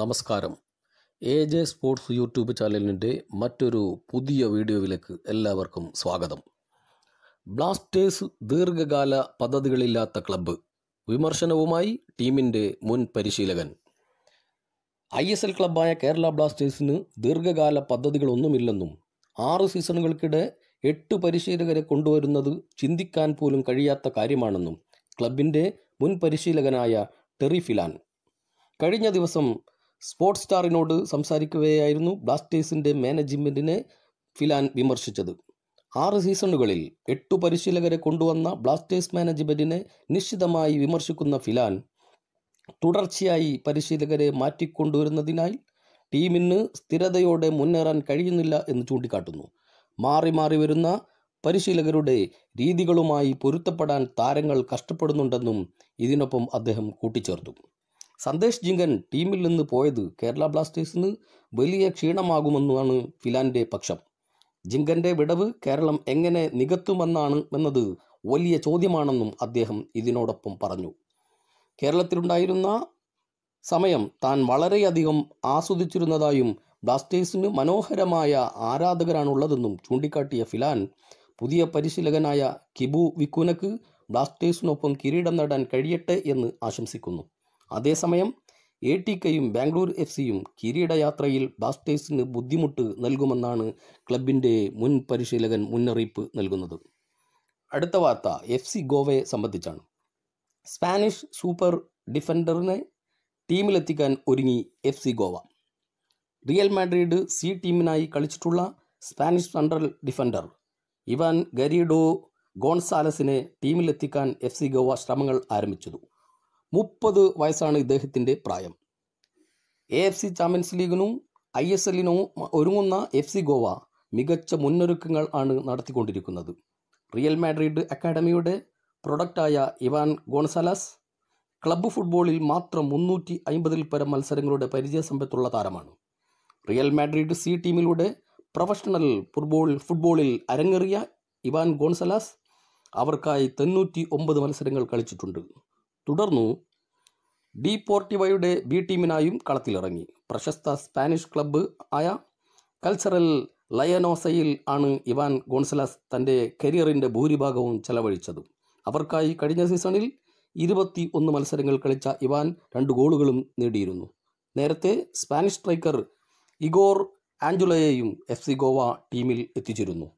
നമസ്കാരം A J sports YouTube ചാനലിൻ്റെ മറ്റൊരു പുതിയ വീഡിയോയിലേക്ക് എല്ലാവർക്കും സ്വാഗതം ബ്ലാസ്റ്റേഴ്സ് ദീർഘകാല പദ്ധതികളില്ലാത്ത ക്ലബ്ബ് വിമർശനവുമായി ടീമിൻ്റെ മുൻ പരിശീലകൻ ഐ എസ് എൽ ക്ലബ്ബായ കേരള ബ്ലാസ്റ്റേഴ്സിന് ദീർഘകാല പദ്ധതികളൊന്നുമില്ലെന്നും ആറ് സീസണുകൾക്കിടെ എട്ട് പരിശീലകരെ കൊണ്ടുവരുന്നത് ചിന്തിക്കാൻ പോലും കഴിയാത്ത കാര്യമാണെന്നും ക്ലബിൻ്റെ മുൻ പരിശീലകനായ ടെറി ഫിലാൻ കഴിഞ്ഞ ദിവസം സ്പോർട്സ് സ്റ്റാറിനോട് സംസാരിക്കവെയായിരുന്നു ബ്ലാസ്റ്റേഴ്സിൻ്റെ മാനേജ്മെൻറ്റിനെ ഫിലാൻ വിമർശിച്ചത് ആറ് സീസണുകളിൽ എട്ടു പരിശീലകരെ കൊണ്ടുവന്ന ബ്ലാസ്റ്റേഴ്സ് മാനേജ്മെൻറ്റിനെ നിശ്ചിതമായി വിമർശിക്കുന്ന ഫിലാൻ തുടർച്ചയായി പരിശീലകരെ മാറ്റിക്കൊണ്ടുവരുന്നതിനാൽ ടീമിന് സ്ഥിരതയോടെ മുന്നേറാൻ കഴിയുന്നില്ല എന്ന് ചൂണ്ടിക്കാട്ടുന്നു മാറി മാറി വരുന്ന പരിശീലകരുടെ രീതികളുമായി പൊരുത്തപ്പെടാൻ താരങ്ങൾ കഷ്ടപ്പെടുന്നുണ്ടെന്നും ഇതിനൊപ്പം അദ്ദേഹം കൂട്ടിച്ചേർത്തു സന്ദേശ് ജിങ്കൻ ടീമിൽ നിന്ന് പോയത് കേരള ബ്ലാസ്റ്റേഴ്സിന് വലിയ ക്ഷീണമാകുമെന്നാണ് ഫിലാൻ്റെ പക്ഷം ജിങ്കൻ്റെ വിടവ് കേരളം എങ്ങനെ നികത്തുമെന്നാണ് എന്നത് വലിയ ചോദ്യമാണെന്നും അദ്ദേഹം ഇതിനോടൊപ്പം പറഞ്ഞു കേരളത്തിലുണ്ടായിരുന്ന സമയം താൻ വളരെയധികം ആസ്വദിച്ചിരുന്നതായും ബ്ലാസ്റ്റേഴ്സിന് മനോഹരമായ ആരാധകരാണുള്ളതെന്നും ചൂണ്ടിക്കാട്ടിയ ഫിലാൻ പുതിയ പരിശീലകനായ കിബു വിക്കുനക്ക് ബ്ലാസ്റ്റേഴ്സിനൊപ്പം കിരീടം നേടാൻ കഴിയട്ടെ എന്ന് ആശംസിക്കുന്നു അതേസമയം എ ടി കെയും ബാംഗ്ലൂർ എഫ് സിയും കിരീടയാത്രയിൽ ബ്ലാസ്റ്റേഴ്സിന് ബുദ്ധിമുട്ട് നൽകുമെന്നാണ് ക്ലബിൻ്റെ മുൻ പരിശീലകൻ മുന്നറിയിപ്പ് നൽകുന്നത് അടുത്ത വാർത്ത എഫ് സി ഗോവയെ സംബന്ധിച്ചാണ് സ്പാനിഷ് സൂപ്പർ ഡിഫൻഡറിനെ ടീമിലെത്തിക്കാൻ ഒരുങ്ങി F C Goa Real Madrid C ടീമിനായി കളിച്ചിട്ടുള്ള Spanish central defender Ivan Garrido ഗോൺസാലസിനെ ടീമിലെത്തിക്കാൻ എഫ് സി ഗോവ ശ്രമങ്ങൾ ആരംഭിച്ചു മുപ്പത് വയസ്സാണ് ഇദ്ദേഹത്തിൻ്റെ പ്രായം എ എഫ് സി ചാമ്പ്യൻസ് ലീഗിനും ഐ എസ് എല്ലിനും ഒരുങ്ങുന്ന എഫ് സി ഗോവ മികച്ച മുന്നൊരുക്കങ്ങൾ ആണ് നടത്തിക്കൊണ്ടിരിക്കുന്നത് റിയൽ മാഡ്രിഡ് അക്കാഡമിയുടെ പ്രൊഡക്റ്റായ ഇവാൻ ഗോൺസാലസ് ക്ലബ്ബ് ഫുട്ബോളിൽ മാത്രം മുന്നൂറ്റി അൻപതിൽ പരം മത്സരങ്ങളുടെ പരിചയസമ്പത്തുള്ള താരമാണ് റിയൽ മാഡ്രിഡ് സി ടീമിലൂടെ പ്രൊഫഷണൽ ഫുട്ബോൾ ഫുട്ബോളിൽ അരങ്ങേറിയ ഇവാൻ ഗോൺസലാസ് അവർക്കായി തൊണ്ണൂറ്റി ഒമ്പത് മത്സരങ്ങൾ കളിച്ചിട്ടുണ്ട് തുടർന്നു ഡി പോർട്ടിവയുടെ ബി ടീമിനായും കളത്തിലിറങ്ങി പ്രശസ്ത സ്പാനിഷ് ക്ലബ്ബ് ആയ കൾച്ചറൽ ലയനോസയിൽ ആണ് ഇവാൻ ഗോൺസലാസ് തൻ്റെ കരിയറിൻ്റെ ഭൂരിഭാഗവും ചെലവഴിച്ചത് അവർക്കായി കഴിഞ്ഞ സീസണിൽ ഇരുപത്തി ഒന്ന് മത്സരങ്ങൾ കളിച്ച ഇവാൻ രണ്ട് ഗോളുകളും നേടിയിരുന്നു നേരത്തെ സ്പാനിഷ് സ്ട്രൈക്കർ ഇഗോർ ആഞ്ചുലയെയും എഫ് സി ഗോവ ടീമിൽ എത്തിച്ചിരുന്നു